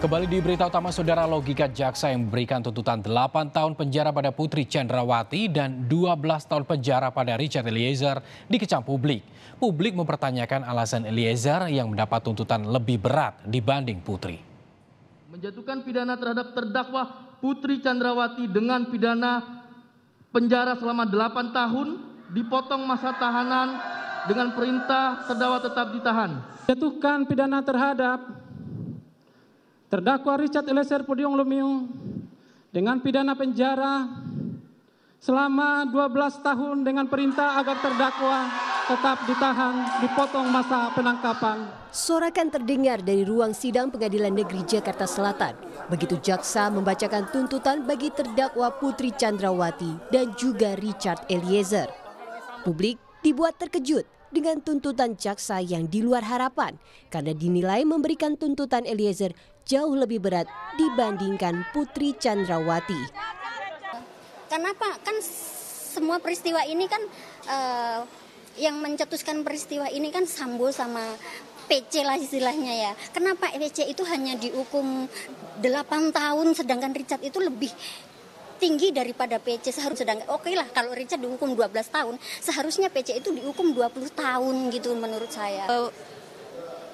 Kembali di berita utama saudara logika jaksa yang memberikan tuntutan 8 tahun penjara pada Putri Chandrawati dan 12 tahun penjara pada Richard Eliezer dikecam publik. Publik mempertanyakan alasan Eliezer yang mendapat tuntutan lebih berat dibanding Putri. Menjatuhkan pidana terhadap terdakwa Putri Chandrawati dengan pidana penjara selama 8 tahun dipotong masa tahanan dengan perintah terdakwa tetap ditahan. Jatuhkan pidana terhadap Terdakwa Richard Eliezer Pudiong Lumiu dengan pidana penjara selama 12 tahun dengan perintah agar terdakwa tetap ditahan, dipotong masa penangkapan. Sorakan terdengar dari ruang sidang Pengadilan Negeri Jakarta Selatan. Begitu jaksa membacakan tuntutan bagi terdakwa Putri Chandrawati dan juga Richard Eliezer. Publik dibuat terkejut dengan tuntutan jaksa yang di luar harapan karena dinilai memberikan tuntutan Eliezer jauh lebih berat dibandingkan Putri Chandrawati. Kenapa? Kan semua peristiwa ini kan uh, yang mencetuskan peristiwa ini kan Sambo sama PC lah istilahnya ya. Kenapa PC itu hanya dihukum 8 tahun sedangkan Richard itu lebih tinggi daripada PC seharusnya sedang oke okay lah kalau Richard dihukum 12 tahun seharusnya PC itu dihukum 20 tahun gitu menurut saya eh,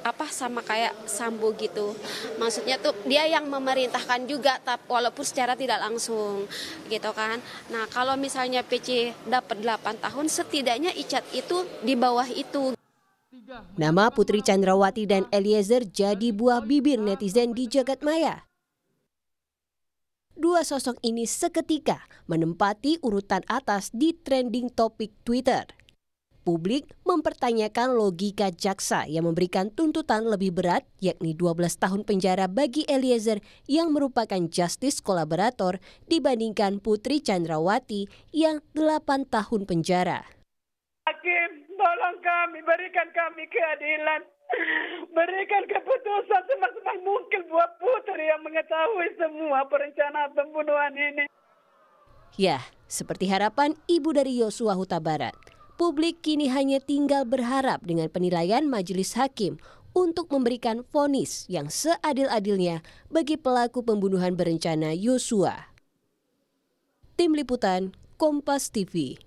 apa sama kayak Sambo gitu. Maksudnya tuh dia yang memerintahkan juga tapi walaupun secara tidak langsung gitu kan. Nah, kalau misalnya PC dapat 8 tahun setidaknya Icat itu di bawah itu. Nama Putri Chandrawati dan Eliezer jadi buah bibir netizen di jagat maya dua sosok ini seketika menempati urutan atas di trending topik Twitter. Publik mempertanyakan logika jaksa yang memberikan tuntutan lebih berat, yakni 12 tahun penjara bagi Eliezer yang merupakan justice kolaborator dibandingkan Putri Chandrawati yang 8 tahun penjara. Hakim, tolong kami, berikan kami keadilan. Berikan keputusan mungkin buat Putri yang mengetahui semua perencanaan pembunuhan ini. Ya, seperti harapan ibu dari Yosua Huta Barat, publik kini hanya tinggal berharap dengan penilaian majelis hakim untuk memberikan vonis yang seadil-adilnya bagi pelaku pembunuhan berencana Yosua. Tim Liputan Kompas TV